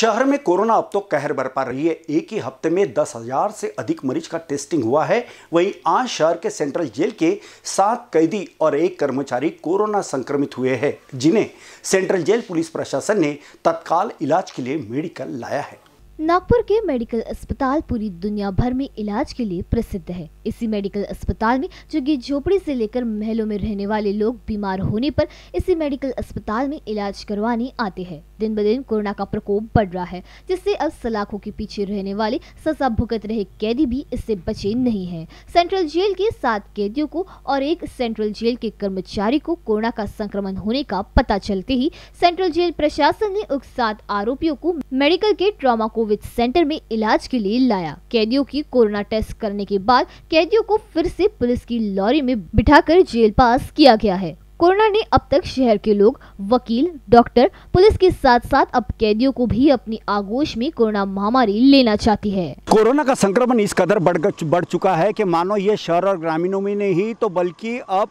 शहर में कोरोना अब तो कहर बरपा रही है एक ही हफ्ते में दस हजार से अधिक मरीज का टेस्टिंग हुआ है वहीं आज शहर के सेंट्रल जेल के सात कैदी और एक कर्मचारी कोरोना संक्रमित हुए हैं जिन्हें सेंट्रल जेल पुलिस प्रशासन ने तत्काल इलाज के लिए मेडिकल लाया है नागपुर के मेडिकल अस्पताल पूरी दुनिया भर में इलाज के लिए प्रसिद्ध है इसी मेडिकल अस्पताल में जो की झोपड़ी से लेकर महलों में रहने वाले लोग बीमार होने पर इसी मेडिकल अस्पताल में इलाज करवाने आते हैं दिन ब दिन कोरोना का प्रकोप बढ़ रहा है जिससे अब सलाखों के पीछे रहने वाले सजा भुगत रहे कैदी भी इससे बचे नहीं है सेंट्रल जेल के सात कैदियों को और एक सेंट्रल जेल के कर्मचारी को कोरोना का संक्रमण होने का पता चलते ही सेंट्रल जेल प्रशासन ने उक्त सात आरोपियों को मेडिकल के ट्रामा को कोविड सेंटर में इलाज के लिए लाया कैदियों की कोरोना टेस्ट करने के बाद कैदियों को फिर से पुलिस की लॉरी में बिठाकर जेल पास किया गया है कोरोना ने अब तक शहर के लोग वकील डॉक्टर पुलिस के साथ साथ अब कैदियों को भी अपनी आगोश में कोरोना महामारी लेना चाहती है कोरोना का संक्रमण इस कदर बढ़ बढ़ चुका है की मानो ये शहर और ग्रामीणों में नहीं तो बल्कि अब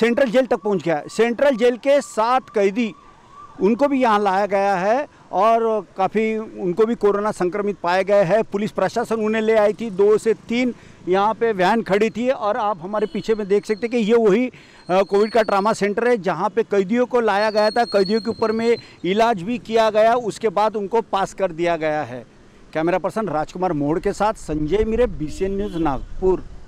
सेंट्रल जेल तक पहुंच गया है सेंट्रल जेल के सात कैदी उनको भी यहाँ लाया गया है और काफ़ी उनको भी कोरोना संक्रमित पाए गए हैं पुलिस प्रशासन उन्हें ले आई थी दो से तीन यहाँ पे वैन खड़ी थी और आप हमारे पीछे में देख सकते हैं कि ये वही कोविड का ट्रामा सेंटर है जहाँ पे कैदियों को लाया गया था कैदियों के ऊपर में इलाज भी किया गया उसके बाद उनको पास कर दिया गया है कैमरा पर्सन राजकुमार मोड़ के साथ संजय मिरे बी न्यूज़ नागपुर